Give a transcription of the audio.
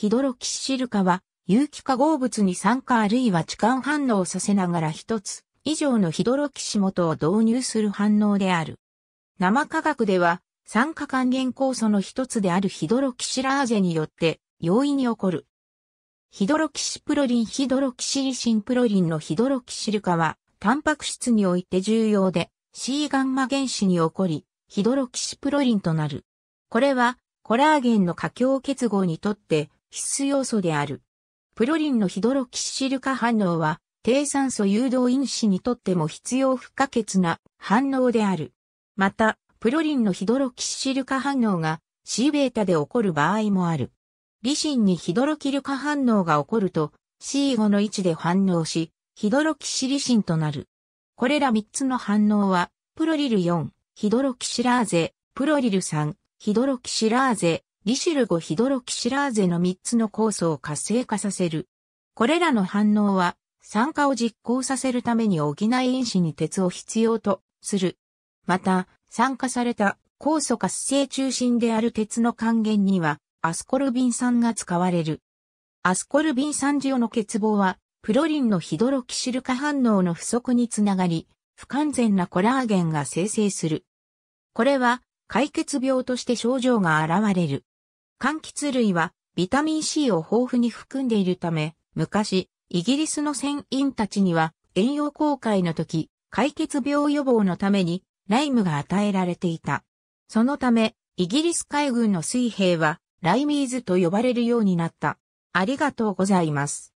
ヒドロキシシルカは、有機化合物に酸化あるいは置換反応させながら一つ以上のヒドロキシ元を導入する反応である。生化学では、酸化還元酵素の一つであるヒドロキシラーゼによって容易に起こる。ヒドロキシプロリンヒドロキシリシンプロリンのヒドロキシル化は、タンパク質において重要で、C ガンマ原子に起こり、ヒドロキシプロリンとなる。これは、コラーゲンの過強結合にとって必須要素である。プロリンのヒドロキシル化反応は、低酸素誘導因子にとっても必要不可欠な反応である。また、プロリンのヒドロキシル化反応が Cβ で起こる場合もある。リシンにヒドロキル化反応が起こると C5 の位置で反応し、ヒドロキシリシンとなる。これら3つの反応は、プロリル4、ヒドロキシラーゼ、プロリル3、ヒドロキシラーゼ、リシルゴヒドロキシラーゼの3つの酵素を活性化させる。これらの反応は、酸化を実行させるために補い因子に鉄を必要とする。また、酸化された酵素活性中心である鉄の還元には、アスコルビン酸が使われる。アスコルビン酸塩の欠乏は、プロリンのヒドロキシル化反応の不足につながり、不完全なコラーゲンが生成する。これは、解決病として症状が現れる。柑橘類はビタミン C を豊富に含んでいるため、昔、イギリスの船員たちには栄養航海の時、解決病予防のためにライムが与えられていた。そのため、イギリス海軍の水兵はライミーズと呼ばれるようになった。ありがとうございます。